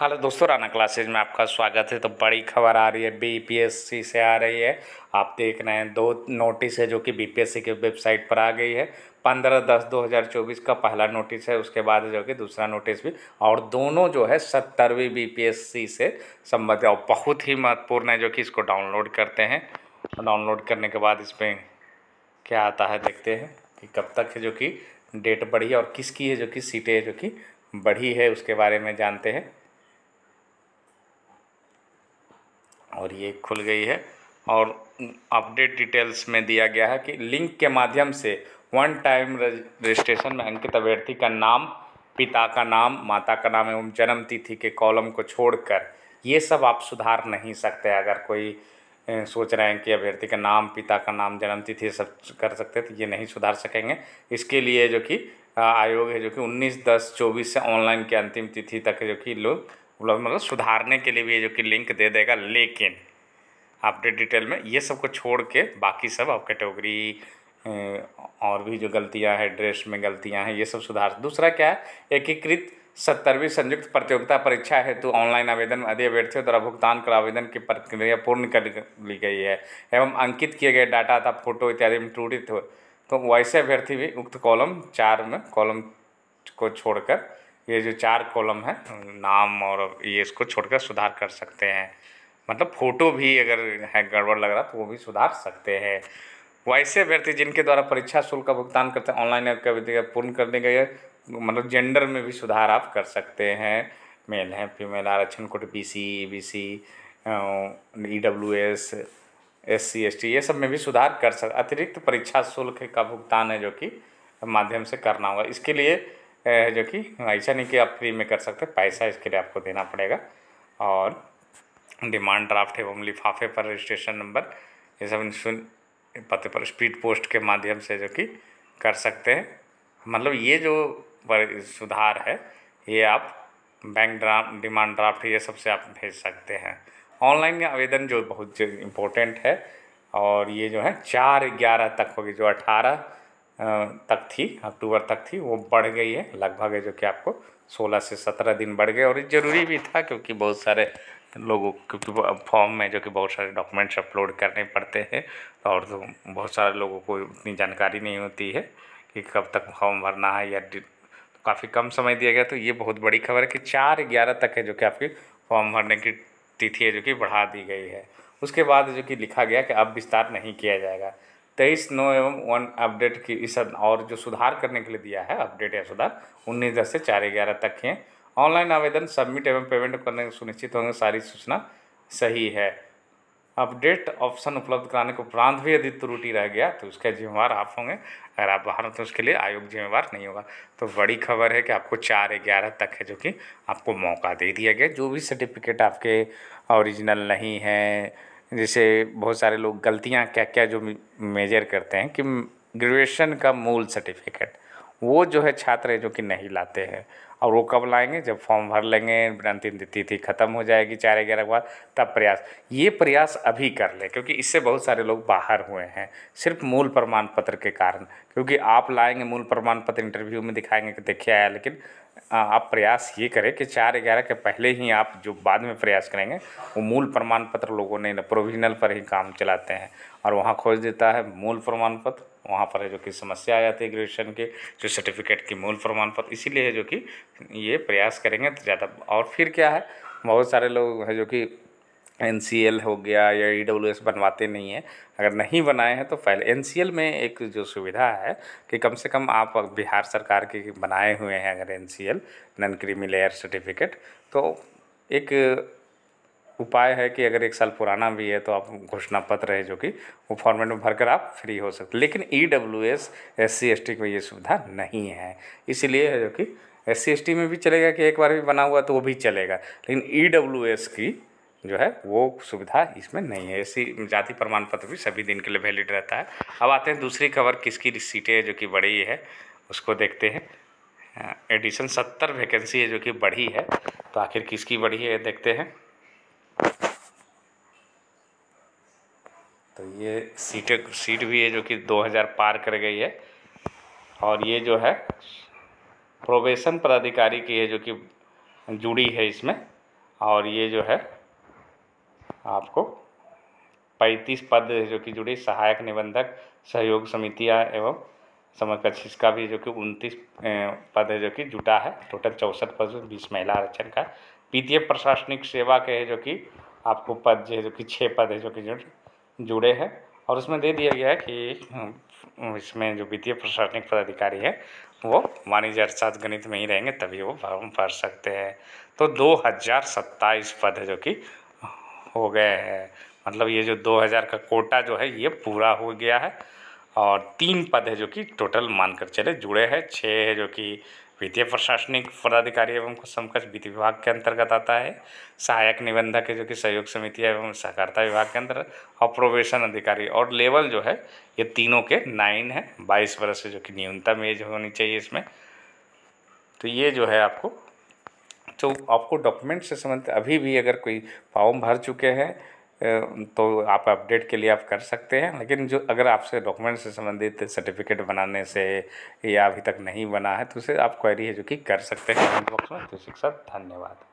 hello दोस्तों Rana classes में आपका स्वागत है तो बड़ी खबर आ रही है बीपीएससी से आ रही है आप देख रहे हैं दो नोटिस है जो कि बीपीएससी के वेबसाइट पर आ गई है पंद्रह दस दो हज़ार चौबीस का पहला नोटिस है उसके बाद जो कि दूसरा नोटिस भी और दोनों जो है सत्तरवीं बीपीएससी से संबंधित और बहुत ही महत्वपूर्ण है जो कि इसको डाउनलोड करते हैं डाउनलोड करने के बाद इसमें क्या आता है देखते हैं कि कब तक है जो कि डेट बढ़ी है और किसकी है जो कि सीटें जो कि बढ़ी है उसके बारे में जानते हैं और ये खुल गई है और अपडेट डिटेल्स में दिया गया है कि लिंक के माध्यम से वन टाइम रजिस्ट्रेशन में अंकित अभ्यर्थी का नाम पिता का नाम माता का नाम एवं जन्म तिथि के कॉलम को छोड़कर ये सब आप सुधार नहीं सकते अगर कोई सोच रहे हैं कि अभ्यर्थी का नाम पिता का नाम जन्म तिथि सब कर सकते तो ये नहीं सुधार सकेंगे इसके लिए जो कि आयोग है जो कि 19 दस 24 से ऑनलाइन के अंतिम तिथि तक जो कि लोग मतलब, मतलब सुधारने के लिए भी जो कि लिंक दे देगा लेकिन आपके डिटेल में ये सब को छोड़ के बाकी सब आप कैटेगरी और भी जो गलतियां हैं ड्रेस में गलतियां हैं ये सब सुधार दूसरा क्या है एकीकृत सत्तरवीं संयुक्त प्रतियोगिता परीक्षा हेतु ऑनलाइन आवेदन अधि अभ्यर्थियों द्वारा भुगतान कर आवेदन की प्रक्रिया पूर्ण कर ली गई है एवं अंकित किए गए डाटा था फोटो इत्यादि में त्रुटित हो तो वैसे अभ्यर्थी भी उक्त कॉलम चार में कॉलम को छोड़कर ये जो चार कॉलम है नाम और ये इसको छोड़कर सुधार कर सकते हैं मतलब फ़ोटो भी अगर है गड़बड़ लग रहा तो वो भी सुधार सकते हैं वो ऐसे अभ्यर्थी जिनके द्वारा परीक्षा शुल्क का भुगतान करते हैं ऑनलाइन पूर्ण करने के मतलब जेंडर में भी सुधार आप कर सकते हैं मेल है फीमेल आरक्षण कोट B C E B C E W S S C S T ये सब में भी सुधार कर सकते अतिरिक्त परीक्षा शुल्क का भुगतान है जो कि माध्यम से करना होगा इसके लिए जो कि ऐसा नहीं कि आप फ्री में कर सकते पैसा इसके लिए आपको देना पड़ेगा और डिमांड ड्राफ्ट एवं लिफाफे पर रजिस्ट्रेशन नंबर ये सब सुन पते पर स्पीड पोस्ट के माध्यम से जो कि कर सकते हैं मतलब ये जो सुधार है ये आप बैंक ड्राफ्ट डिमांड ड्राफ्ट ये सबसे आप भेज सकते हैं ऑनलाइन आवेदन जो बहुत इम्पोर्टेंट है और ये जो है चार ग्यारह तक होगी जो अठारह तक थी अक्टूबर तक थी वो बढ़ गई है लगभग है जो कि आपको 16 से 17 दिन बढ़ गए और ये ज़रूरी भी था क्योंकि बहुत सारे लोगों क्योंकि फॉर्म में जो कि बहुत सारे डॉक्यूमेंट्स अपलोड करने पड़ते हैं और तो बहुत सारे लोगों को इतनी जानकारी नहीं होती है कि कब तक फॉर्म भरना है या तो काफ़ी कम समय दिया गया तो ये बहुत बड़ी खबर है कि चार ग्यारह तक है जो कि आपकी फॉर्म भरने की तिथि है जो कि बढ़ा दी गई है उसके बाद जो कि लिखा गया कि अब विस्तार नहीं किया जाएगा तेईस नौ एवं वन अपडेट की इस और जो सुधार करने के लिए दिया है अपडेट या सुधार उन्नीस दस से चार ग्यारह तक हैं ऑनलाइन आवेदन सबमिट एवं पेमेंट करने सुनिश्चित होंगे सारी सूचना सही है अपडेट ऑप्शन उपलब्ध कराने के उपरांत भी यदि त्रुटि रह गया तो उसका जिम्मेवार आप होंगे अगर आप बाहर तो उसके लिए आयोग जिम्मेवार नहीं होगा तो बड़ी खबर है कि आपको चार ग्यारह तक है जो कि आपको मौका दे दिया गया जो भी सर्टिफिकेट आपके ओरिजिनल नहीं है जैसे बहुत सारे लोग गलतियाँ क्या क्या जो मेजर करते हैं कि ग्रेजुएशन का मूल सर्टिफिकेट वो जो है छात्र है जो कि नहीं लाते हैं और वो कब लाएंगे जब फॉर्म भर लेंगे अंतिम तिथि ख़त्म हो जाएगी चार ग्यारह के बाद तब प्रयास ये प्रयास अभी कर ले क्योंकि इससे बहुत सारे लोग बाहर हुए हैं सिर्फ मूल प्रमाण पत्र के कारण क्योंकि आप लाएंगे मूल प्रमाण पत्र इंटरव्यू में दिखाएंगे कि देखिए आया लेकिन आप प्रयास ये करें कि चार ग्यारह के पहले ही आप जो बाद में प्रयास करेंगे वो मूल प्रमाण पत्र लोगों ने प्रोविजनल पर ही काम चलाते हैं और वहाँ खोज देता है मूल प्रमाण पत्र वहाँ पर है जो कि समस्या आ जाती है ग्रेजुएशन के जो सर्टिफिकेट की मूल प्रमाण पत्र इसीलिए है जो कि ये प्रयास करेंगे तो ज़्यादा और फिर क्या है बहुत सारे लोग हैं जो कि एन हो गया या ई e बनवाते नहीं हैं अगर नहीं बनाए हैं तो फाइल एन में एक जो सुविधा है कि कम से कम आप बिहार सरकार के बनाए हुए हैं अगर N C non creamy layer certificate तो एक उपाय है कि अगर एक साल पुराना भी है तो आप घोषणा पत्र है जो कि वो फॉर्मेट में भरकर आप फ्री हो सकते लेकिन E W S S C S T को ये सुविधा नहीं है इसीलिए है जो कि एस सी एस टी में भी चलेगा कि एक बार भी बना हुआ तो वो भी चलेगा लेकिन ई डब्ल्यू एस की जो है वो सुविधा इसमें नहीं है ऐसी जाति प्रमाण पत्र भी सभी दिन के लिए वैलिड रहता है अब आते हैं दूसरी खबर किसकी सीटें जो कि बढ़ी है उसको देखते हैं एडिशन सत्तर वैकेंसी है जो कि बढ़ी है तो आखिर किसकी बढ़ी है देखते हैं तो ये सीटें सीट भी है जो कि 2000 पार कर गई है और ये जो है प्रोबेशन पदाधिकारी की है जो कि जुड़ी है इसमें और ये जो है आपको पैंतीस पद जो कि जुड़े सहायक निबंधक सहयोग समितियाँ एवं समकक्ष इसका भी जो कि उनतीस पद है जो कि जुटा है टोटल चौंसठ पद बीस महिला आरक्षण का वित्तीय प्रशासनिक सेवा के जो कि आपको पद जो है जो कि छः पद है जो कि जुड़े हैं और उसमें दे दिया गया है कि हम्म, इसमें जो वित्तीय प्रशासनिक पदाधिकारी है वो वाणिज्य अर्थात गणित में ही रहेंगे तभी वो फॉर्म भर सकते हैं तो दो हज़ार सत्ताईस पद है जो कि हो गए हैं मतलब ये जो 2000 का कोटा जो है ये पूरा हो गया है और तीन पद है जो कि टोटल मानकर चले जुड़े हैं छः है जो कि वित्तीय प्रशासनिक पदाधिकारी एवं समकक्ष वित्त विभाग के अंतर्गत आता है सहायक निबंधक है जो कि सहयोग समिति एवं सहकारिता विभाग के अंतर्गत और प्रोबेशन अधिकारी और लेवल जो है ये तीनों के नाइन है बाईस वर्ष से जो कि न्यूनतम एज होनी चाहिए इसमें तो ये जो है आपको तो आपको डॉक्यूमेंट से संबंधित अभी भी अगर कोई फॉर्म भर चुके हैं तो आप अपडेट के लिए आप कर सकते हैं लेकिन जो अगर आपसे डॉक्यूमेंट से संबंधित सर्टिफिकेट बनाने से या अभी तक नहीं बना है तो उसे आप क्वेरी है जो कि कर सकते हैं कमेंट बॉक्स में तो शिक्षा धन्यवाद